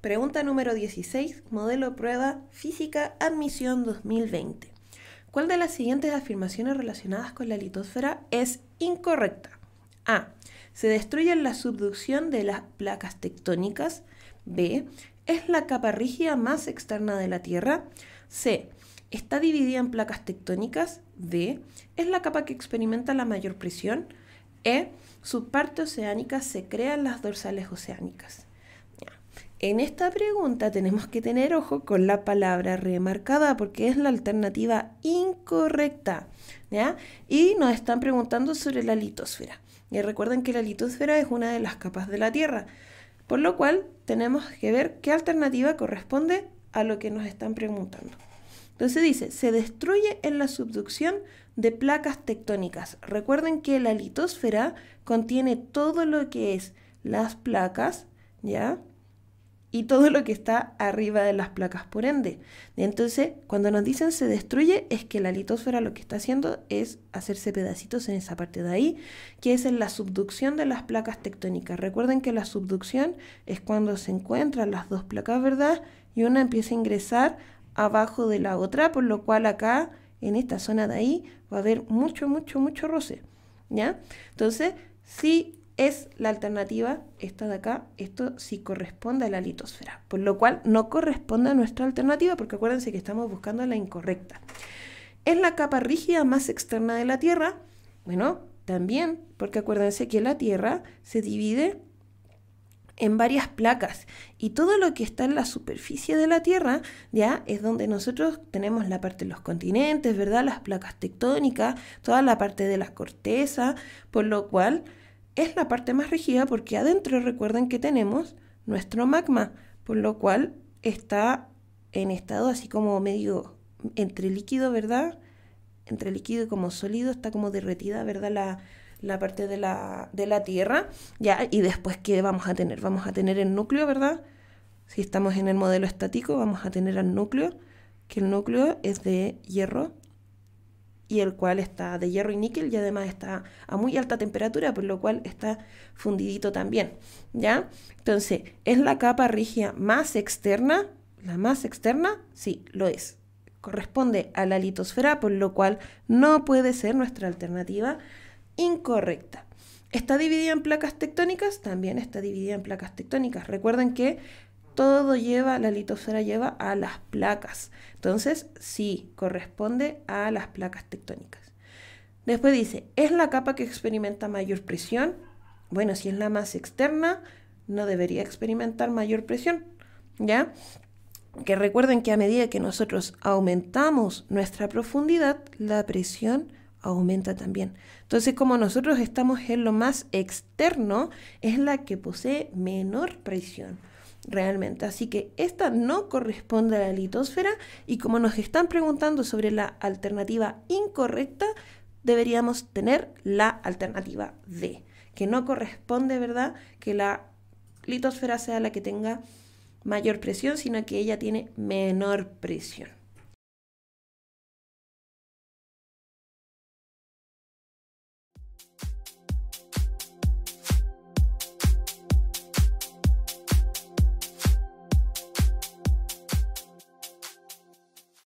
Pregunta número 16, modelo prueba física admisión 2020. ¿Cuál de las siguientes afirmaciones relacionadas con la litosfera es incorrecta? A. Se destruye la subducción de las placas tectónicas. B. Es la capa rígida más externa de la Tierra. C. Está dividida en placas tectónicas. D. Es la capa que experimenta la mayor presión. E. Su parte oceánica se crea en las dorsales oceánicas. En esta pregunta tenemos que tener ojo con la palabra remarcada porque es la alternativa incorrecta. Y nos están preguntando sobre la litosfera. Y recuerden que la litosfera es una de las capas de la Tierra, por lo cual tenemos que ver qué alternativa corresponde a lo que nos están preguntando. Entonces dice, se destruye en la subducción de placas tectónicas. Recuerden que la litosfera contiene todo lo que es las placas, ¿ya? y todo lo que está arriba de las placas, por ende. Entonces, cuando nos dicen se destruye, es que la litosfera lo que está haciendo es hacerse pedacitos en esa parte de ahí, que es en la subducción de las placas tectónicas. Recuerden que la subducción es cuando se encuentran las dos placas, ¿verdad? Y una empieza a ingresar abajo de la otra, por lo cual acá, en esta zona de ahí, va a haber mucho, mucho, mucho roce, ¿ya? Entonces, si es la alternativa, esta de acá, esto sí corresponde a la litosfera, por lo cual no corresponde a nuestra alternativa, porque acuérdense que estamos buscando la incorrecta. Es la capa rígida más externa de la Tierra, bueno, también, porque acuérdense que la Tierra se divide en varias placas y todo lo que está en la superficie de la Tierra ya es donde nosotros tenemos la parte de los continentes, ¿verdad? Las placas tectónicas, toda la parte de la corteza, por lo cual es la parte más rígida porque adentro recuerden que tenemos nuestro magma, por lo cual está en estado así como medio entre líquido, ¿verdad? Entre líquido y como sólido, está como derretida, ¿verdad? La, parte de la, de la Tierra, ¿ya? Y después, ¿qué vamos a tener? Vamos a tener el núcleo, ¿verdad? Si estamos en el modelo estático, vamos a tener al núcleo, que el núcleo es de hierro, y el cual está de hierro y níquel y además está a muy alta temperatura, por lo cual está fundidito también, ¿ya? Entonces, ¿es la capa rígida más externa? ¿La más externa? Sí, lo es. Corresponde a la litosfera, por lo cual no puede ser nuestra alternativa incorrecta. ¿Está dividida en placas tectónicas? También está dividida en placas tectónicas. Recuerden que todo lleva, la litosfera lleva a las placas. Entonces, sí, corresponde a las placas tectónicas. Después dice, ¿es la capa que experimenta mayor presión? Bueno, si es la más externa, no debería experimentar mayor presión, ¿ya? Que recuerden que a medida que nosotros aumentamos nuestra profundidad, la presión aumenta también. Entonces, como nosotros estamos en lo más externo, es la que posee menor presión realmente. Así que esta no corresponde a la litosfera y como nos están preguntando sobre la alternativa incorrecta, deberíamos tener la alternativa D, que no corresponde, ¿verdad?, que la litosfera sea la que tenga mayor presión, sino que ella tiene menor presión.